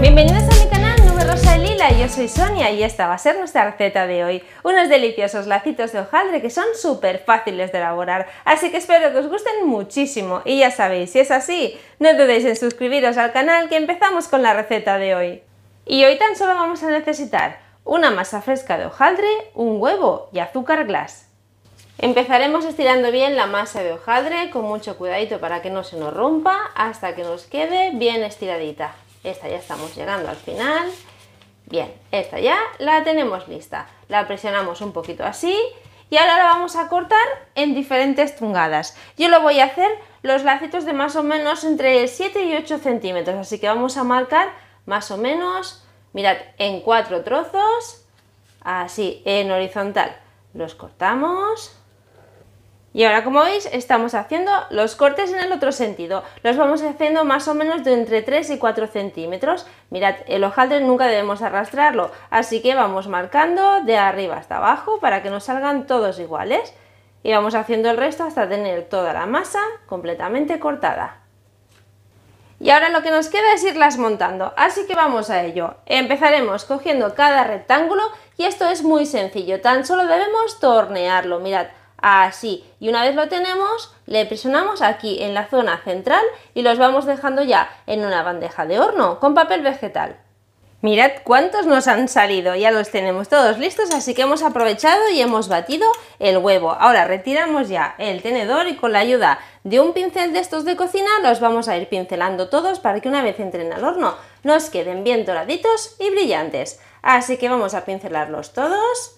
Bienvenidos a mi canal Nube Rosa y Lila, yo soy Sonia y esta va a ser nuestra receta de hoy. Unos deliciosos lacitos de hojaldre que son súper fáciles de elaborar, así que espero que os gusten muchísimo. Y ya sabéis, si es así, no dudéis en suscribiros al canal que empezamos con la receta de hoy. Y hoy tan solo vamos a necesitar una masa fresca de hojaldre, un huevo y azúcar glass. Empezaremos estirando bien la masa de hojaldre con mucho cuidadito para que no se nos rompa hasta que nos quede bien estiradita. Esta ya estamos llegando al final. Bien, esta ya la tenemos lista. La presionamos un poquito así y ahora la vamos a cortar en diferentes tungadas, Yo lo voy a hacer los lacitos de más o menos entre 7 y 8 centímetros, así que vamos a marcar más o menos, mirad, en cuatro trozos, así, en horizontal. Los cortamos, y ahora como veis estamos haciendo los cortes en el otro sentido, los vamos haciendo más o menos de entre 3 y 4 centímetros. Mirad, el hojaldre nunca debemos arrastrarlo, así que vamos marcando de arriba hasta abajo para que nos salgan todos iguales. Y vamos haciendo el resto hasta tener toda la masa completamente cortada. Y ahora lo que nos queda es irlas montando, así que vamos a ello. Empezaremos cogiendo cada rectángulo y esto es muy sencillo, tan solo debemos tornearlo, mirad, así. Y una vez lo tenemos, le presionamos aquí en la zona central y los vamos dejando ya en una bandeja de horno con papel vegetal. Mirad cuántos nos han salido, ya los tenemos todos listos, así que hemos aprovechado y hemos batido el huevo. Ahora retiramos ya el tenedor y con la ayuda de un pincel de estos de cocina los vamos a ir pincelando todos para que una vez entren al horno nos queden bien doraditos y brillantes. Así que vamos a pincelarlos todos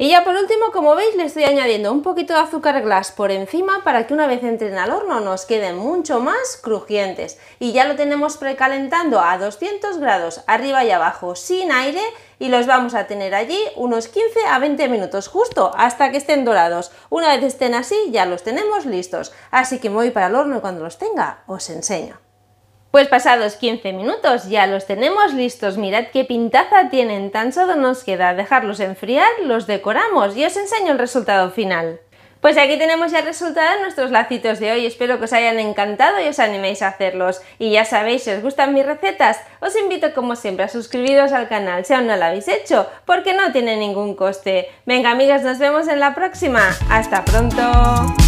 y ya por último, como veis, le estoy añadiendo un poquito de azúcar glass por encima para que una vez entren al horno nos queden mucho más crujientes. Y ya lo tenemos precalentando a 200 grados arriba y abajo sin aire y los vamos a tener allí unos 15 a 20 minutos justo hasta que estén dorados. Una vez estén así ya los tenemos listos, así que voy para el horno cuando los tenga os enseño. Pues pasados 15 minutos ya los tenemos listos, mirad qué pintaza tienen, tan solo nos queda dejarlos enfriar, los decoramos y os enseño el resultado final. Pues aquí tenemos ya el resultado de nuestros lacitos de hoy, espero que os hayan encantado y os animéis a hacerlos. Y ya sabéis, si os gustan mis recetas, os invito como siempre a suscribiros al canal si aún no lo habéis hecho, porque no tiene ningún coste. Venga amigas, nos vemos en la próxima, ¡hasta pronto!